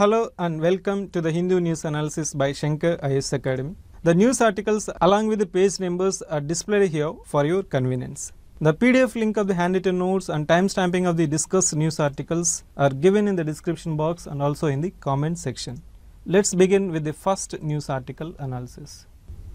Hello and welcome to the Hindu News Analysis by Shankar IS Academy. The news articles along with the page numbers are displayed here for your convenience. The PDF link of the handwritten notes and timestamping of the discussed news articles are given in the description box and also in the comment section. Let's begin with the first news article analysis.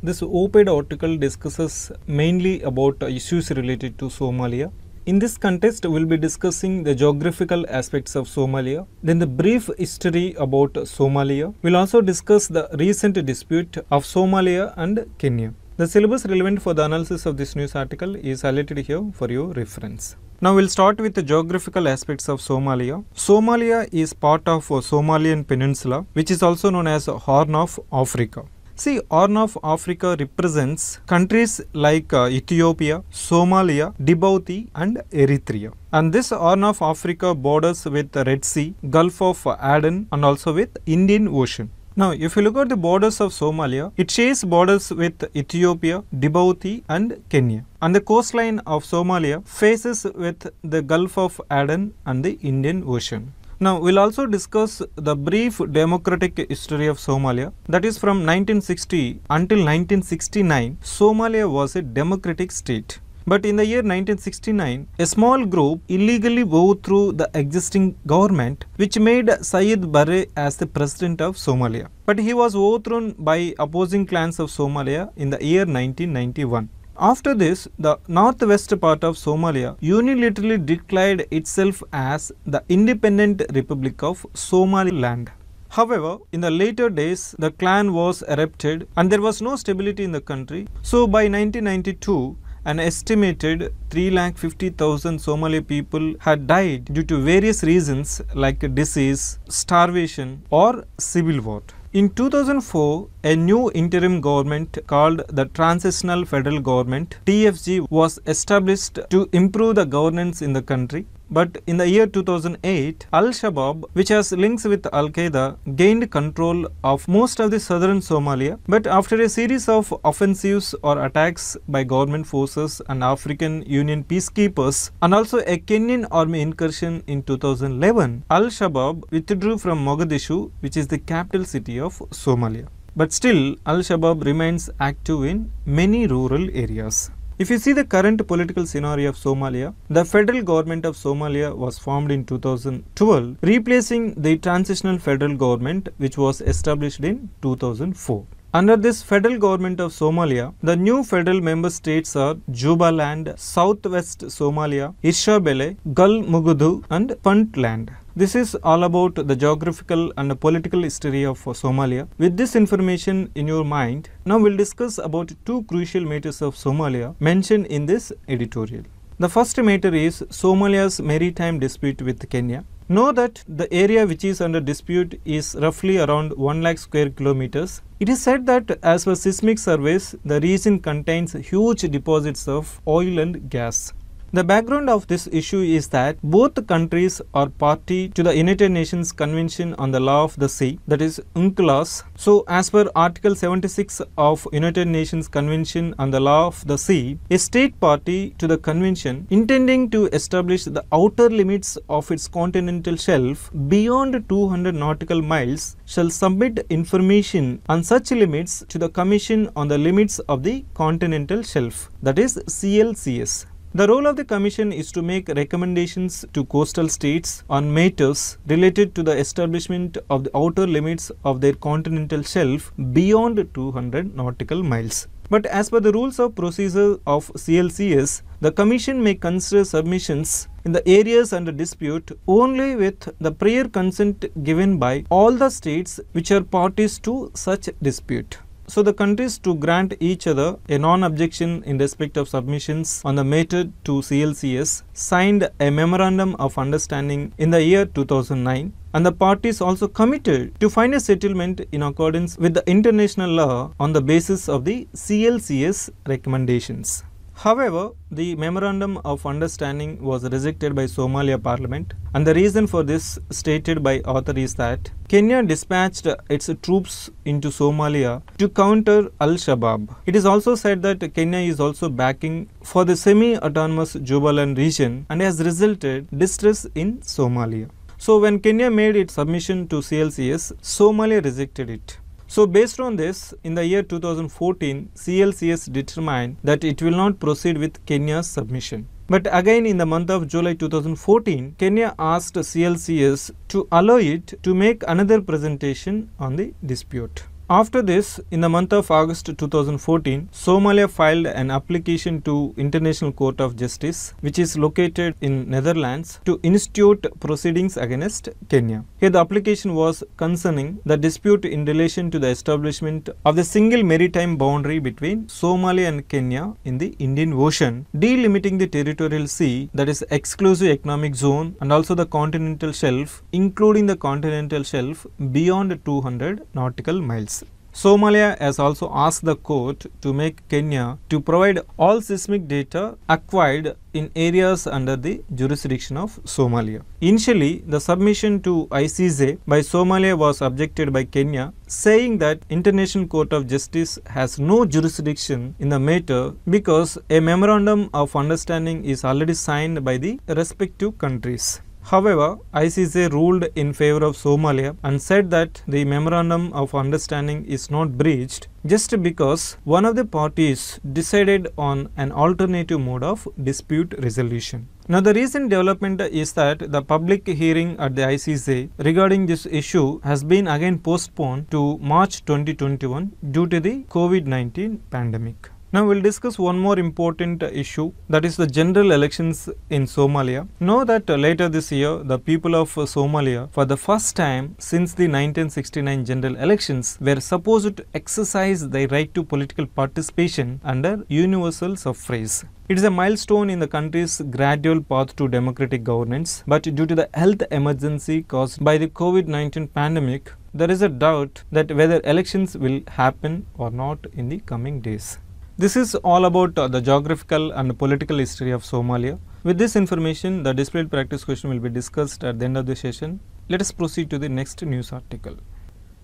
This op-ed article discusses mainly about issues related to Somalia in this contest, we'll be discussing the geographical aspects of Somalia, then the brief history about Somalia. We'll also discuss the recent dispute of Somalia and Kenya. The syllabus relevant for the analysis of this news article is highlighted here for your reference. Now we'll start with the geographical aspects of Somalia. Somalia is part of Somalian Peninsula, which is also known as Horn of Africa. See, Horn of Africa represents countries like uh, Ethiopia, Somalia, Djibouti and Eritrea. And this Horn of Africa borders with Red Sea, Gulf of Aden and also with Indian Ocean. Now, if you look at the borders of Somalia, it shares borders with Ethiopia, Djibouti and Kenya. And the coastline of Somalia faces with the Gulf of Aden and the Indian Ocean. Now, we'll also discuss the brief democratic history of Somalia. That is from 1960 until 1969, Somalia was a democratic state. But in the year 1969, a small group illegally overthrew the existing government, which made Saeed Barre as the president of Somalia. But he was overthrown by opposing clans of Somalia in the year 1991. After this, the northwest part of Somalia unilaterally declared itself as the Independent Republic of Somaliland. However, in the later days, the clan was erupted and there was no stability in the country. So by 1992, an estimated 3,50,000 Somali people had died due to various reasons like disease, starvation or civil war. In 2004, a new interim government called the Transitional Federal Government TFG was established to improve the governance in the country. But in the year 2008, Al-Shabaab, which has links with Al-Qaeda, gained control of most of the southern Somalia. But after a series of offensives or attacks by government forces and African Union peacekeepers, and also a Kenyan army incursion in 2011, Al-Shabaab withdrew from Mogadishu, which is the capital city of Somalia. But still, Al-Shabaab remains active in many rural areas. If you see the current political scenario of Somalia, the federal government of Somalia was formed in 2012, replacing the transitional federal government which was established in 2004. Under this federal government of Somalia, the new federal member states are Jubaland, Southwest Somalia, Ishabele, Mugudu, and Puntland. This is all about the geographical and political history of Somalia. With this information in your mind, now we'll discuss about two crucial matters of Somalia mentioned in this editorial. The first matter is Somalia's maritime dispute with Kenya. Know that the area which is under dispute is roughly around 1 lakh square kilometers. It is said that as per seismic surveys, the region contains huge deposits of oil and gas. The background of this issue is that both countries are party to the United Nations Convention on the Law of the Sea, that is UNCLOS. So, as per Article 76 of United Nations Convention on the Law of the Sea, a state party to the convention intending to establish the outer limits of its continental shelf beyond 200 nautical miles shall submit information on such limits to the Commission on the Limits of the Continental Shelf, that is CLCS. The role of the commission is to make recommendations to coastal states on matters related to the establishment of the outer limits of their continental shelf beyond 200 nautical miles. But as per the rules of procedure of CLCS, the Commission may consider submissions in the areas under dispute only with the prior consent given by all the states which are parties to such dispute. So the countries to grant each other a non-objection in respect of submissions on the matter to CLCS signed a memorandum of understanding in the year 2009 and the parties also committed to find a settlement in accordance with the international law on the basis of the CLCS recommendations. However, the Memorandum of Understanding was rejected by Somalia Parliament and the reason for this stated by author is that Kenya dispatched its troops into Somalia to counter Al-Shabaab. It is also said that Kenya is also backing for the semi-autonomous Jubaland region and has resulted distress in Somalia. So when Kenya made its submission to CLCS, Somalia rejected it. So based on this, in the year 2014, CLCS determined that it will not proceed with Kenya's submission. But again in the month of July 2014, Kenya asked CLCS to allow it to make another presentation on the dispute. After this, in the month of August 2014, Somalia filed an application to International Court of Justice, which is located in Netherlands, to institute proceedings against Kenya. Here the application was concerning the dispute in relation to the establishment of the single maritime boundary between Somalia and Kenya in the Indian Ocean, delimiting the territorial sea, that is exclusive economic zone and also the continental shelf, including the continental shelf beyond 200 nautical miles. Somalia has also asked the court to make Kenya to provide all seismic data acquired in areas under the jurisdiction of Somalia. Initially, the submission to ICJ by Somalia was objected by Kenya, saying that International Court of Justice has no jurisdiction in the matter because a memorandum of understanding is already signed by the respective countries. However, ICJ ruled in favor of Somalia and said that the Memorandum of Understanding is not breached just because one of the parties decided on an alternative mode of dispute resolution. Now, the recent development is that the public hearing at the ICJ regarding this issue has been again postponed to March 2021 due to the COVID 19 pandemic. Now we'll discuss one more important issue that is the general elections in Somalia. Know that uh, later this year the people of uh, Somalia for the first time since the 1969 general elections were supposed to exercise their right to political participation under universal suffrage. It is a milestone in the country's gradual path to democratic governance, but due to the health emergency caused by the COVID-19 pandemic, there is a doubt that whether elections will happen or not in the coming days. This is all about uh, the geographical and political history of Somalia. With this information, the displayed practice question will be discussed at the end of the session. Let us proceed to the next news article.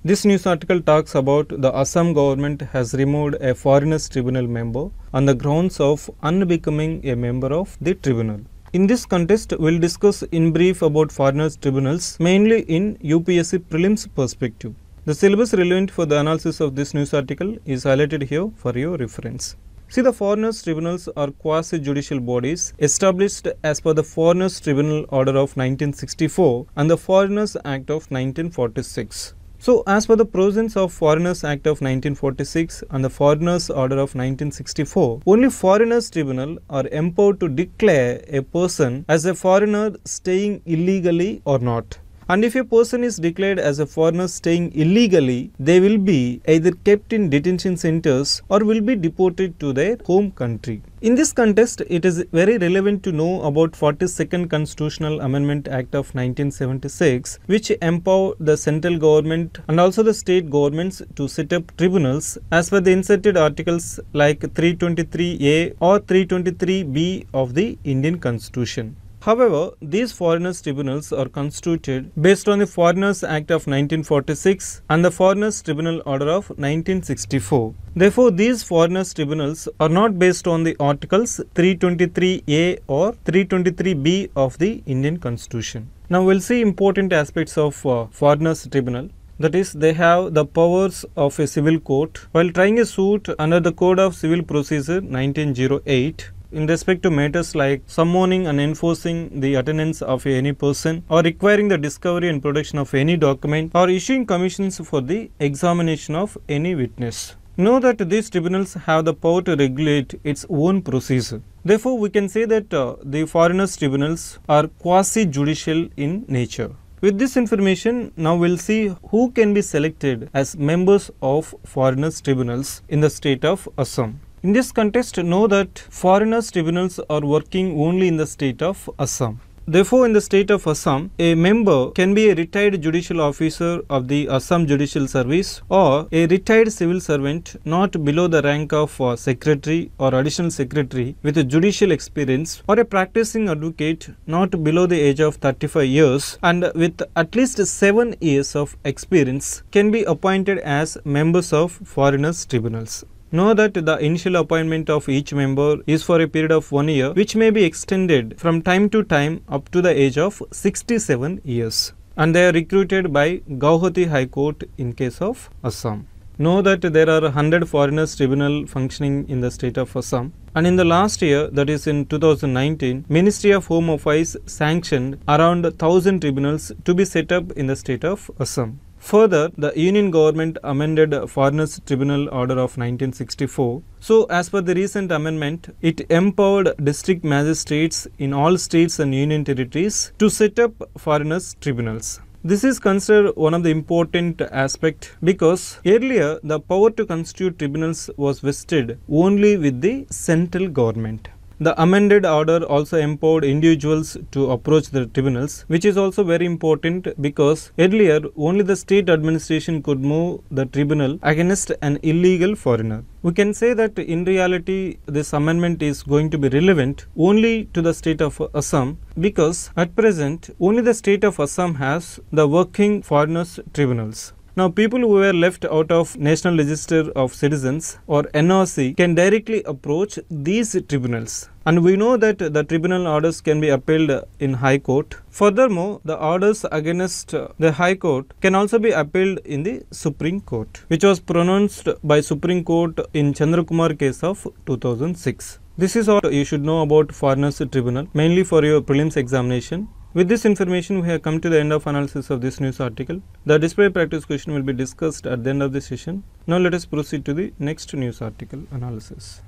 This news article talks about the Assam government has removed a foreigners tribunal member on the grounds of unbecoming a member of the tribunal. In this contest, we'll discuss in brief about foreigners tribunals mainly in UPSC prelims perspective. The syllabus relevant for the analysis of this news article is highlighted here for your reference. See, the foreigners' tribunals are quasi judicial bodies established as per the Foreigners' Tribunal Order of 1964 and the Foreigners' Act of 1946. So, as per the provisions of Foreigners Act of 1946 and the Foreigners Order of 1964, only Foreigners Tribunal are empowered to declare a person as a foreigner staying illegally or not. And if a person is declared as a foreigner staying illegally, they will be either kept in detention centers or will be deported to their home country. In this context, it is very relevant to know about 42nd Constitutional Amendment Act of 1976, which empowered the central government and also the state governments to set up tribunals as per the inserted articles like 323A or 323B of the Indian Constitution. However, these foreigners tribunals are constituted based on the Foreigners Act of 1946 and the Foreigners Tribunal Order of 1964. Therefore, these foreigners tribunals are not based on the articles 323A or 323B of the Indian Constitution. Now, we'll see important aspects of uh, foreigners tribunal that is they have the powers of a civil court while trying a suit under the code of civil procedure 1908 in respect to matters like summoning and enforcing the attendance of any person or requiring the discovery and production of any document or issuing commissions for the examination of any witness. Know that these tribunals have the power to regulate its own procedure. Therefore, we can say that uh, the foreigners' tribunals are quasi-judicial in nature. With this information, now we'll see who can be selected as members of foreigners' tribunals in the state of Assam. In this context, know that foreigners tribunals are working only in the state of Assam. Therefore, in the state of Assam, a member can be a retired judicial officer of the Assam Judicial Service or a retired civil servant not below the rank of secretary or additional secretary with a judicial experience or a practicing advocate not below the age of 35 years and with at least 7 years of experience can be appointed as members of foreigners tribunals. Know that the initial appointment of each member is for a period of one year which may be extended from time to time up to the age of 67 years and they are recruited by Gauhati High Court in case of Assam. Know that there are 100 foreigners tribunal functioning in the state of Assam and in the last year that is in 2019 Ministry of Home Office sanctioned around 1000 tribunals to be set up in the state of Assam. Further, the Union government amended Foreigners Tribunal Order of 1964. So, as per the recent amendment, it empowered district magistrates in all states and union territories to set up foreigners tribunals. This is considered one of the important aspect because earlier the power to constitute tribunals was vested only with the central government. The amended order also empowered individuals to approach the tribunals, which is also very important because earlier only the state administration could move the tribunal against an illegal foreigner. We can say that in reality this amendment is going to be relevant only to the state of Assam because at present only the state of Assam has the working foreigners tribunals. Now, people who were left out of National Register of Citizens or NRC can directly approach these tribunals. And we know that the tribunal orders can be appealed in High Court. Furthermore, the orders against the High Court can also be appealed in the Supreme Court, which was pronounced by Supreme Court in Chandrakumar case of 2006. This is all you should know about Foreigners Tribunal, mainly for your prelims examination. With this information, we have come to the end of analysis of this news article. The display practice question will be discussed at the end of the session. Now, let us proceed to the next news article analysis.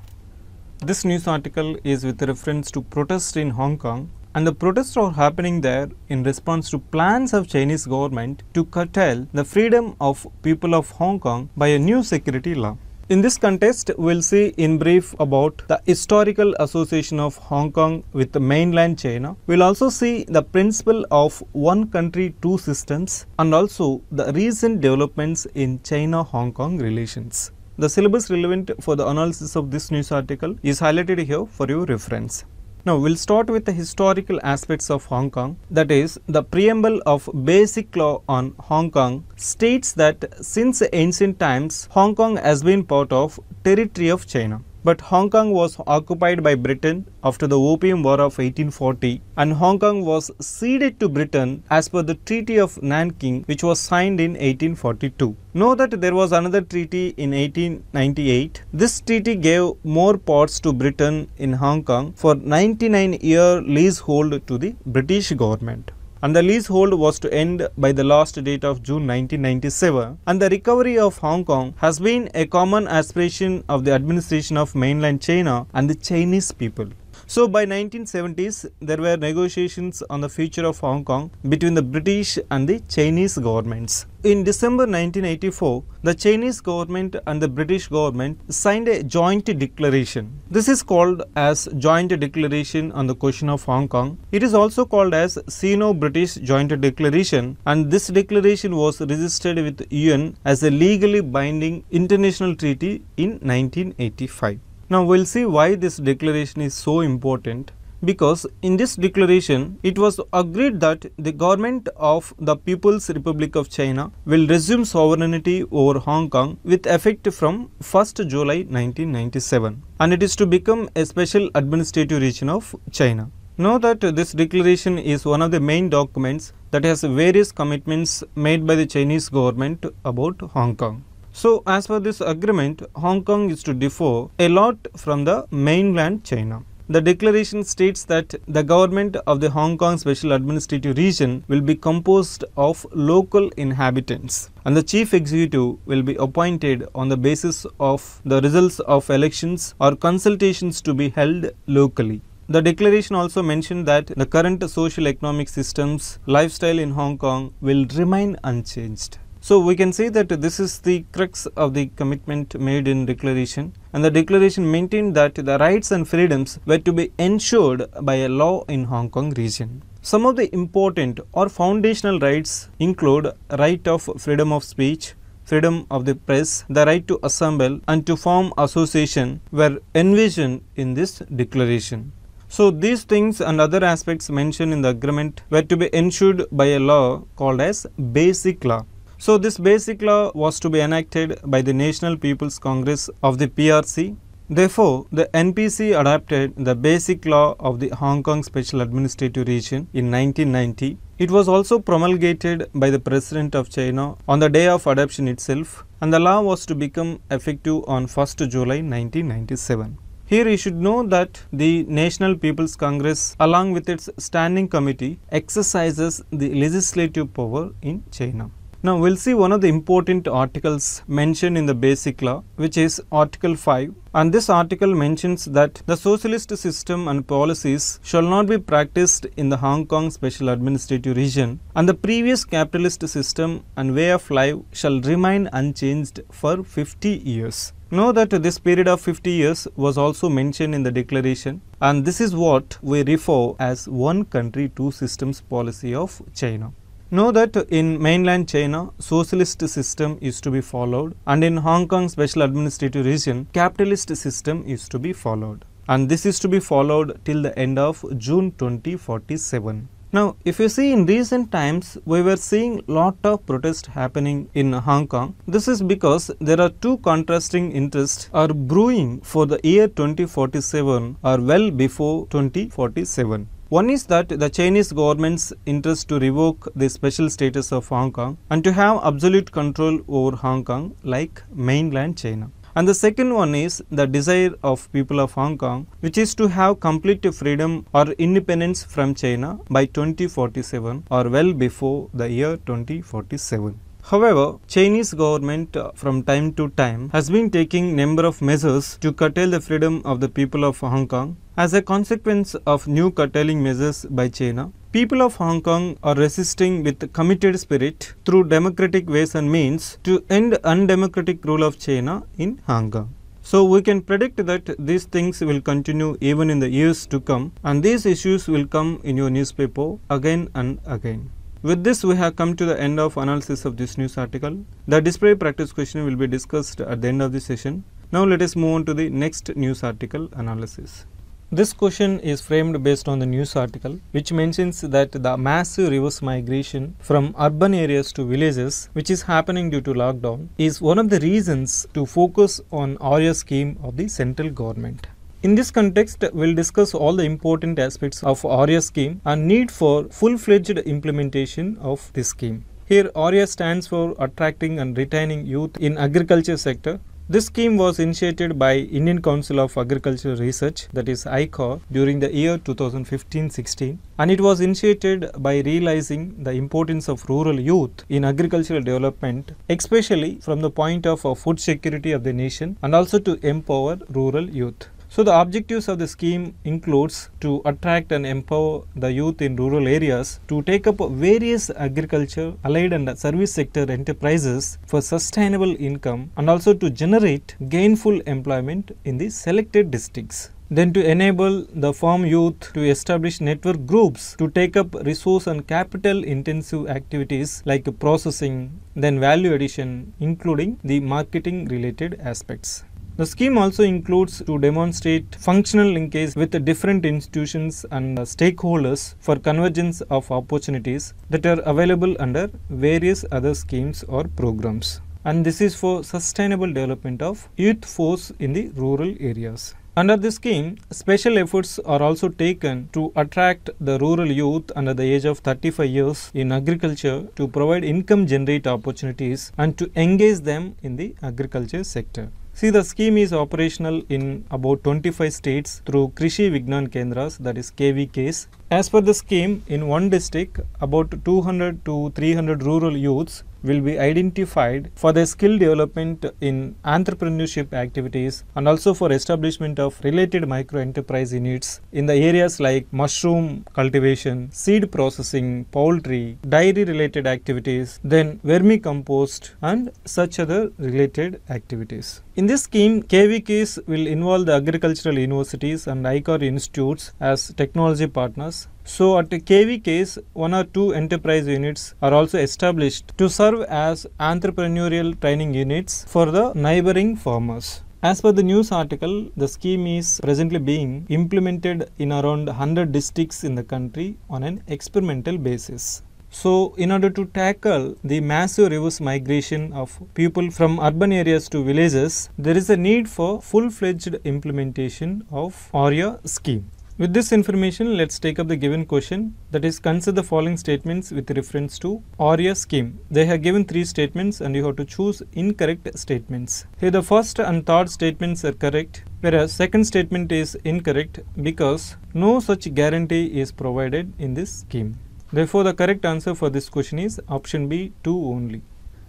This news article is with reference to protests in Hong Kong and the protests are happening there in response to plans of Chinese government to curtail the freedom of people of Hong Kong by a new security law. In this contest, we'll see in brief about the historical association of Hong Kong with mainland China. We'll also see the principle of one country, two systems and also the recent developments in China-Hong Kong relations. The syllabus relevant for the analysis of this news article is highlighted here for your reference. Now we'll start with the historical aspects of Hong Kong. That is, the preamble of Basic Law on Hong Kong states that since ancient times, Hong Kong has been part of territory of China. But Hong Kong was occupied by Britain after the Opium War of 1840 and Hong Kong was ceded to Britain as per the Treaty of Nanking which was signed in 1842. Know that there was another treaty in 1898. This treaty gave more ports to Britain in Hong Kong for 99 year leasehold to the British government and the leasehold was to end by the last date of June 1997. And the recovery of Hong Kong has been a common aspiration of the administration of mainland China and the Chinese people. So by 1970s, there were negotiations on the future of Hong Kong between the British and the Chinese governments. In December 1984, the Chinese government and the British government signed a joint declaration. This is called as Joint Declaration on the Question of Hong Kong. It is also called as Sino-British Joint Declaration and this declaration was registered with UN as a legally binding international treaty in 1985. Now we will see why this declaration is so important because in this declaration it was agreed that the government of the People's Republic of China will resume sovereignty over Hong Kong with effect from 1st July 1997 and it is to become a special administrative region of China. Know that this declaration is one of the main documents that has various commitments made by the Chinese government about Hong Kong. So, as per this agreement, Hong Kong is to differ a lot from the mainland China. The declaration states that the government of the Hong Kong Special Administrative Region will be composed of local inhabitants and the chief executive will be appointed on the basis of the results of elections or consultations to be held locally. The declaration also mentioned that the current social economic systems lifestyle in Hong Kong will remain unchanged. So, we can say that this is the crux of the commitment made in declaration and the declaration maintained that the rights and freedoms were to be ensured by a law in Hong Kong region. Some of the important or foundational rights include right of freedom of speech, freedom of the press, the right to assemble and to form association were envisioned in this declaration. So these things and other aspects mentioned in the agreement were to be ensured by a law called as Basic Law. So this basic law was to be enacted by the National People's Congress of the PRC. Therefore, the NPC adopted the basic law of the Hong Kong Special Administrative Region in 1990. It was also promulgated by the President of China on the day of adoption itself and the law was to become effective on 1st July 1997. Here you should know that the National People's Congress along with its standing committee exercises the legislative power in China. Now we'll see one of the important articles mentioned in the basic law which is article 5 and this article mentions that the socialist system and policies shall not be practiced in the Hong Kong special administrative region and the previous capitalist system and way of life shall remain unchanged for 50 years. Know that this period of 50 years was also mentioned in the declaration and this is what we refer as one country two systems policy of China. Know that in mainland China, socialist system is to be followed and in Hong Kong special administrative region, capitalist system is to be followed. And this is to be followed till the end of June 2047. Now, if you see in recent times, we were seeing lot of protest happening in Hong Kong. This is because there are two contrasting interests are brewing for the year 2047 or well before 2047. One is that the Chinese government's interest to revoke the special status of Hong Kong and to have absolute control over Hong Kong like mainland China. And the second one is the desire of people of Hong Kong which is to have complete freedom or independence from China by 2047 or well before the year 2047. However, Chinese government uh, from time to time has been taking number of measures to curtail the freedom of the people of Hong Kong. As a consequence of new curtailing measures by China, people of Hong Kong are resisting with committed spirit through democratic ways and means to end undemocratic rule of China in Hong Kong. So we can predict that these things will continue even in the years to come and these issues will come in your newspaper again and again. With this, we have come to the end of analysis of this news article. The display practice question will be discussed at the end of the session. Now, let us move on to the next news article analysis. This question is framed based on the news article which mentions that the massive reverse migration from urban areas to villages which is happening due to lockdown is one of the reasons to focus on Arya scheme of the central government. In this context, we'll discuss all the important aspects of ARIA scheme and need for full-fledged implementation of this scheme. Here, ARIA stands for Attracting and Retaining Youth in Agriculture Sector this scheme was initiated by Indian Council of Agricultural Research that is ICOR during the year 2015-16 and it was initiated by realizing the importance of rural youth in agricultural development especially from the point of food security of the nation and also to empower rural youth. So the objectives of the scheme includes to attract and empower the youth in rural areas to take up various agriculture, allied and service sector enterprises for sustainable income and also to generate gainful employment in the selected districts then to enable the farm youth to establish network groups to take up resource and capital intensive activities like processing, then value addition, including the marketing related aspects. The scheme also includes to demonstrate functional linkage with different institutions and stakeholders for convergence of opportunities that are available under various other schemes or programs. And this is for sustainable development of youth force in the rural areas. Under this scheme, special efforts are also taken to attract the rural youth under the age of 35 years in agriculture to provide income generate opportunities and to engage them in the agriculture sector. See the scheme is operational in about 25 states through Krishi Vignan Kendras that is KVKs. As per the scheme in one district about 200 to 300 rural youths will be identified for the skill development in entrepreneurship activities and also for establishment of related micro enterprise units in the areas like mushroom cultivation, seed processing, poultry, dairy related activities, then vermicompost and such other related activities. In this scheme, KVKs will involve the agricultural universities and ICOR institutes as technology partners so at a KV case, one or two enterprise units are also established to serve as entrepreneurial training units for the neighboring farmers. As per the news article, the scheme is presently being implemented in around 100 districts in the country on an experimental basis. So, in order to tackle the massive reverse migration of people from urban areas to villages, there is a need for full-fledged implementation of ARIA scheme. With this information, let's take up the given question that is consider the following statements with reference to ARIA scheme. They have given three statements and you have to choose incorrect statements. Here the first and third statements are correct whereas second statement is incorrect because no such guarantee is provided in this scheme. Therefore, the correct answer for this question is option B 2 only.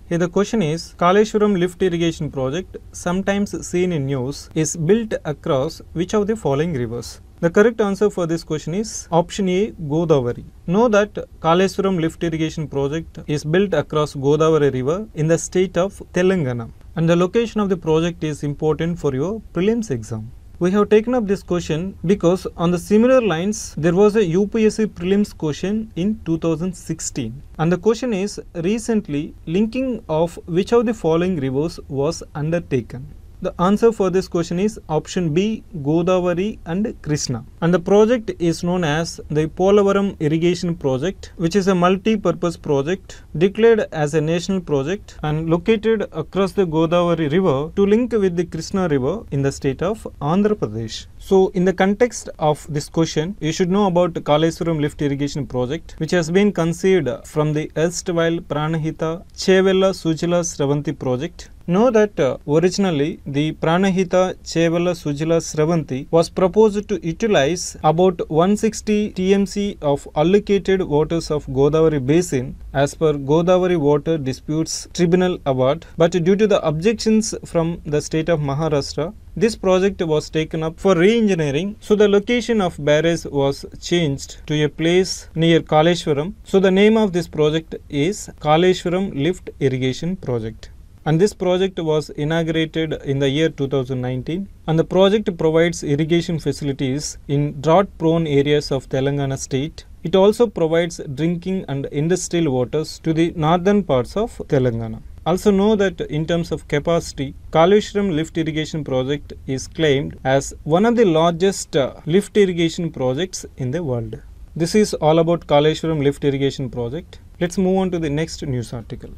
Here the question is Kaleshwaram lift irrigation project sometimes seen in news is built across which of the following rivers? The correct answer for this question is option A Godavari. Know that Kaleswaram lift irrigation project is built across Godavari river in the state of Telangana and the location of the project is important for your prelims exam. We have taken up this question because on the similar lines there was a UPSC prelims question in 2016 and the question is recently linking of which of the following rivers was undertaken. The answer for this question is option B Godavari and Krishna. And the project is known as the Polavaram Irrigation Project which is a multi-purpose project declared as a national project and located across the Godavari river to link with the Krishna river in the state of Andhra Pradesh. So in the context of this question, you should know about Kalesuram lift irrigation project, which has been conceived from the erstwhile Pranahita Chevella Sujala Sravanti project. Know that uh, originally the Pranahita Chevala Sujala Sravanti was proposed to utilize about 160 TMC of allocated waters of Godavari Basin as per Godavari Water Disputes Tribunal Award. But due to the objections from the state of Maharashtra, this project was taken up for re-engineering, so the location of barrage was changed to a place near Kaleshwaram. So the name of this project is Kaleshwaram Lift Irrigation Project and this project was inaugurated in the year 2019 and the project provides irrigation facilities in drought prone areas of Telangana state. It also provides drinking and industrial waters to the northern parts of Telangana. Also know that in terms of capacity, Kaleshwaram lift irrigation project is claimed as one of the largest uh, lift irrigation projects in the world. This is all about Kaleshwaram lift irrigation project. Let's move on to the next news article.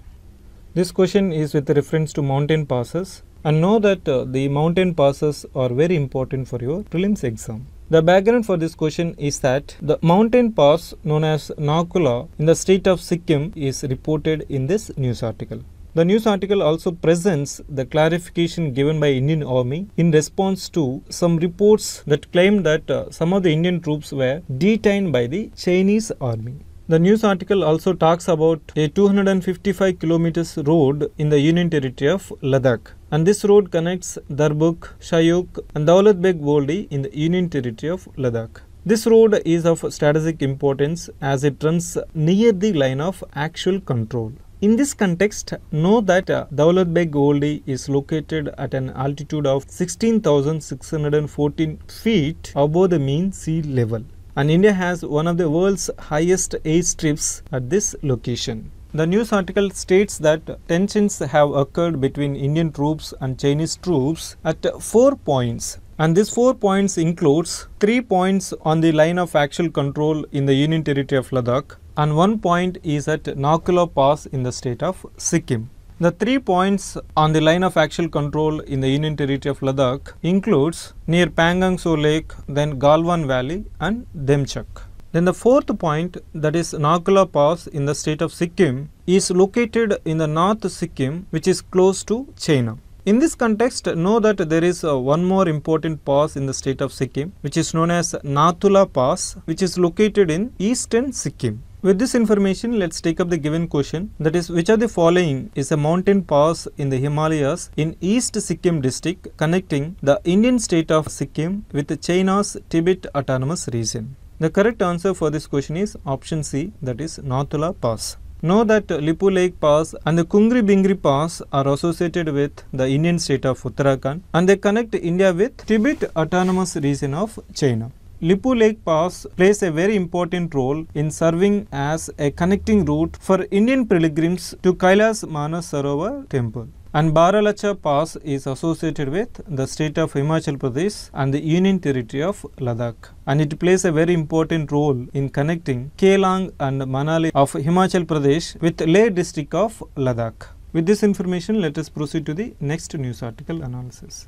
This question is with reference to mountain passes and know that uh, the mountain passes are very important for your prelims exam. The background for this question is that the mountain pass known as Nakula in the state of Sikkim is reported in this news article. The news article also presents the clarification given by Indian Army in response to some reports that claim that uh, some of the Indian troops were detained by the Chinese Army. The news article also talks about a 255 kilometers road in the Union territory of Ladakh. And this road connects Darbuk, Shayuk and Daulat Woldi in the Union territory of Ladakh. This road is of strategic importance as it runs near the line of actual control. In this context, know that uh, Daulat Beg Goldi is located at an altitude of 16,614 feet above the mean sea level. And India has one of the world's highest airstrips at this location. The news article states that tensions have occurred between Indian troops and Chinese troops at four points and these four points includes three points on the line of actual control in the Union territory of Ladakh, and one point is at Nakulo Pass in the state of Sikkim. The three points on the line of actual control in the Union Territory of Ladakh includes near Pangangso Lake, then Galwan Valley and Demchak. Then the fourth point that is Nakulo Pass in the state of Sikkim is located in the North Sikkim which is close to China. In this context, know that there is uh, one more important pass in the state of Sikkim, which is known as Nathula Pass, which is located in eastern Sikkim. With this information, let's take up the given question that is which of the following is a mountain pass in the Himalayas in East Sikkim district connecting the Indian state of Sikkim with China's Tibet Autonomous Region. The correct answer for this question is option C that is Nathula Pass. Know that Lipu Lake Pass and the Kungri Bingri Pass are associated with the Indian state of Uttarakhand and they connect India with Tibet Autonomous Region of China. Lipu Lake Pass plays a very important role in serving as a connecting route for Indian pilgrims to Kailas Manasarovar temple. And Baralacha Pass is associated with the state of Himachal Pradesh and the Union Territory of Ladakh. And it plays a very important role in connecting Kelang and Manali of Himachal Pradesh with Leh district of Ladakh. With this information, let us proceed to the next news article analysis.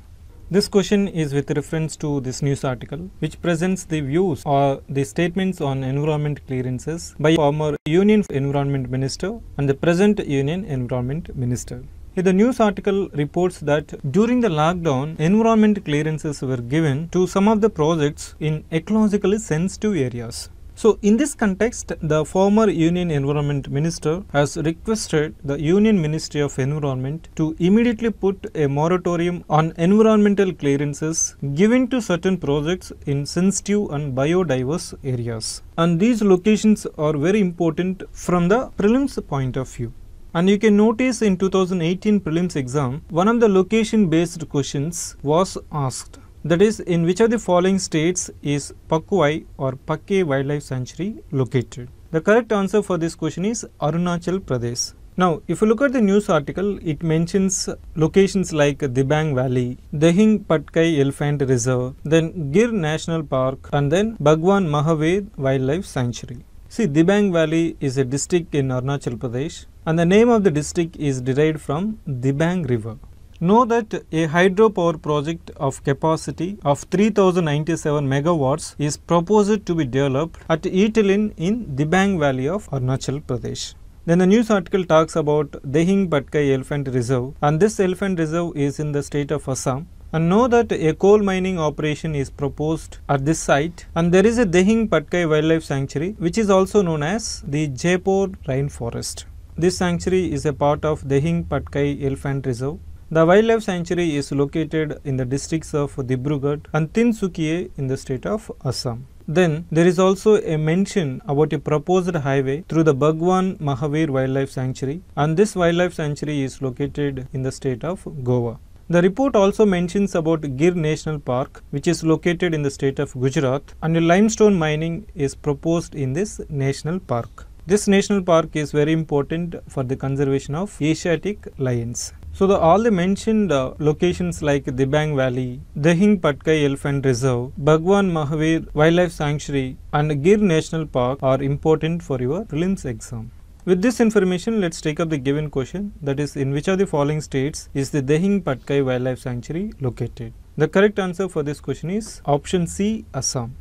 This question is with reference to this news article which presents the views or the statements on environment clearances by former Union Environment Minister and the present Union Environment Minister. The news article reports that during the lockdown, environment clearances were given to some of the projects in ecologically sensitive areas. So in this context, the former Union Environment Minister has requested the Union Ministry of Environment to immediately put a moratorium on environmental clearances given to certain projects in sensitive and biodiverse areas. And these locations are very important from the prelims point of view. And you can notice in 2018 prelims exam, one of the location based questions was asked that is, in which of the following states is Pakuai or Pakke Wildlife Sanctuary located? The correct answer for this question is Arunachal Pradesh. Now, if you look at the news article, it mentions locations like Dibang Valley, Dehing Patkai Elephant Reserve, then Gir National Park, and then Bhagwan Mahaved Wildlife Sanctuary. See, Dibang Valley is a district in Arunachal Pradesh, and the name of the district is derived from Dibang River. Know that a hydropower project of capacity of 3097 megawatts is proposed to be developed at Etalin in Dibang Valley of Arunachal Pradesh. Then the news article talks about Dehing Patkai Elephant Reserve and this elephant reserve is in the state of Assam and know that a coal mining operation is proposed at this site and there is a Dehing Patkai Wildlife Sanctuary which is also known as the Jaipur Rainforest. This sanctuary is a part of Dehing Patkai Elephant Reserve the wildlife sanctuary is located in the districts of Dibrugarh and Tinsukia in the state of Assam. Then there is also a mention about a proposed highway through the Bhagwan Mahavir Wildlife Sanctuary and this wildlife sanctuary is located in the state of Goa. The report also mentions about Gir National Park which is located in the state of Gujarat and limestone mining is proposed in this national park. This national park is very important for the conservation of Asiatic lions. So the, all the mentioned uh, locations like Dibang Valley, Dehing Patkai Elephant Reserve, Bhagwan Mahavir Wildlife Sanctuary and Gir National Park are important for your prelims exam. With this information, let's take up the given question that is in which of the following states is the Dehing Patkai Wildlife Sanctuary located? The correct answer for this question is option C, Assam.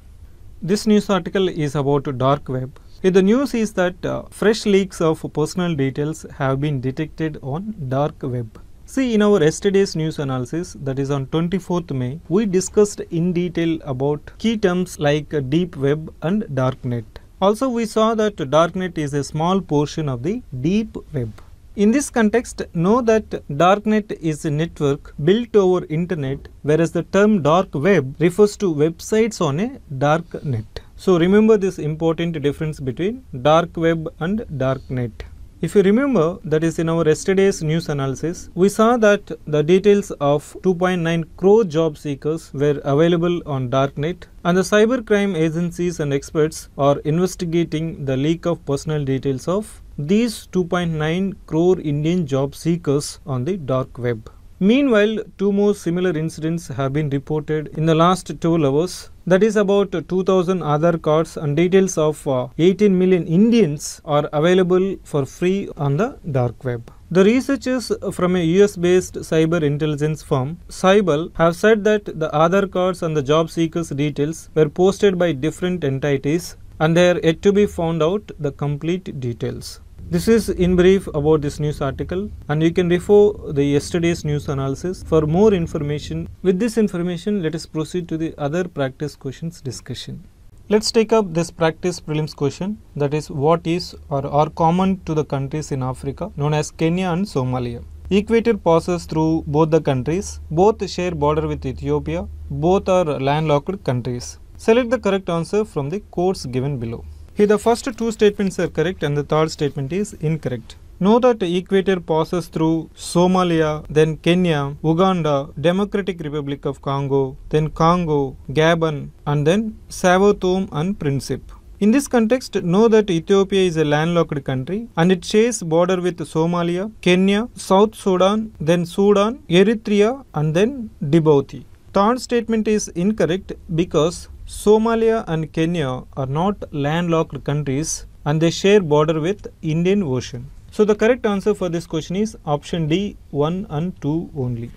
This news article is about dark web. the news is that uh, fresh leaks of personal details have been detected on dark web. See, in our yesterday's news analysis, that is on 24th May, we discussed in detail about key terms like deep web and darknet. Also, we saw that darknet is a small portion of the deep web. In this context, know that darknet is a network built over internet, whereas the term dark web refers to websites on a dark net. So remember this important difference between dark web and darknet. If you remember, that is in our yesterday's news analysis, we saw that the details of 2.9 crore job seekers were available on Darknet and the cybercrime agencies and experts are investigating the leak of personal details of these 2.9 crore Indian job seekers on the dark web. Meanwhile, two more similar incidents have been reported in the last 12 hours. That is about 2000 Aadhaar cards and details of uh, 18 million Indians are available for free on the dark web. The researchers from a US-based cyber intelligence firm, Cybel, have said that the Aadhaar cards and the job seekers' details were posted by different entities and they are yet to be found out the complete details. This is in brief about this news article and you can refer the yesterday's news analysis for more information. With this information, let us proceed to the other practice questions discussion. Let's take up this practice prelims question that is what is or are common to the countries in Africa known as Kenya and Somalia. Equator passes through both the countries, both share border with Ethiopia, both are landlocked countries. Select the correct answer from the course given below. Here the first two statements are correct and the third statement is incorrect. Know that equator passes through Somalia, then Kenya, Uganda, Democratic Republic of Congo, then Congo, Gabon, and then Sao and Principe. In this context, know that Ethiopia is a landlocked country and it shares border with Somalia, Kenya, South Sudan, then Sudan, Eritrea, and then Djibouti. Third statement is incorrect because Somalia and Kenya are not landlocked countries and they share border with Indian Ocean. So the correct answer for this question is option D 1 and 2 only.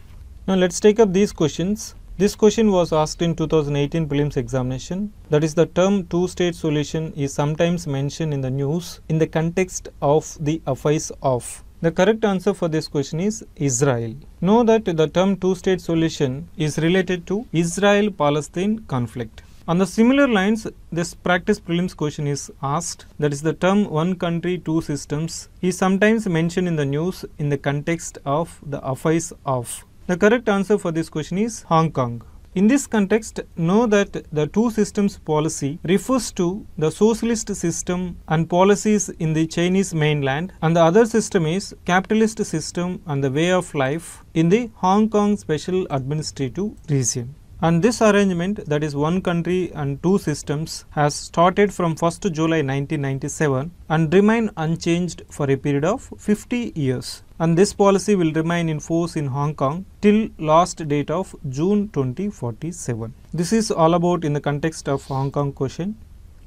Now let's take up these questions. This question was asked in 2018 prelims examination. That is the term two-state solution is sometimes mentioned in the news in the context of the affairs of. The correct answer for this question is Israel. Know that the term two-state solution is related to Israel-Palestine conflict. On the similar lines, this practice prelims question is asked. That is the term one country, two systems is sometimes mentioned in the news in the context of the office of. The correct answer for this question is Hong Kong. In this context, know that the two systems policy refers to the socialist system and policies in the Chinese mainland and the other system is capitalist system and the way of life in the Hong Kong Special Administrative Region and this arrangement that is one country and two systems has started from 1st July 1997 and remain unchanged for a period of 50 years and this policy will remain in force in Hong Kong till last date of June 2047. This is all about in the context of Hong Kong question.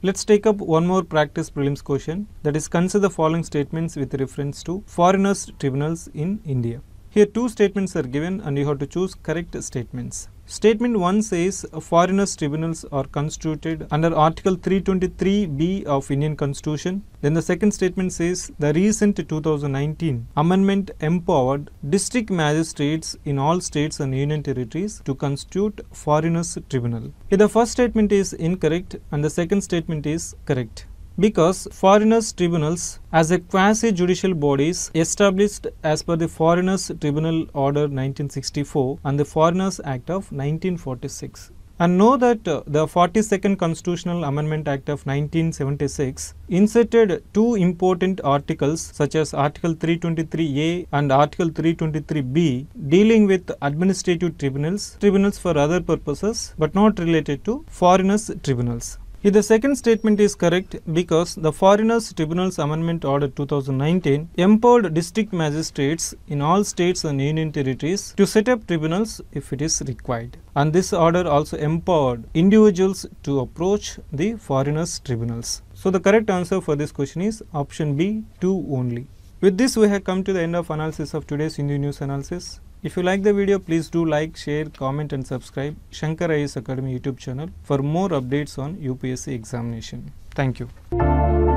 Let's take up one more practice prelims question that is consider the following statements with reference to foreigners tribunals in India. Here two statements are given and you have to choose correct statements. Statement 1 says foreigners tribunals are constituted under Article 323b of Indian Constitution. Then the second statement says the recent 2019 amendment empowered district magistrates in all states and union territories to constitute foreigners tribunal. If the first statement is incorrect and the second statement is correct because foreigners tribunals as a quasi judicial bodies established as per the foreigners tribunal order 1964 and the foreigners act of 1946 and know that uh, the 42nd constitutional amendment act of 1976 inserted two important articles such as article 323a and article 323b dealing with administrative tribunals tribunals for other purposes but not related to foreigners tribunals if the second statement is correct because the Foreigners Tribunals Amendment Order 2019 empowered district magistrates in all states and union territories to set up tribunals if it is required. And this order also empowered individuals to approach the foreigners tribunals. So the correct answer for this question is option B 2 only. With this we have come to the end of analysis of today's Indian news analysis. If you like the video, please do like, share, comment and subscribe Shankar IS Academy YouTube channel for more updates on UPSC examination. Thank you.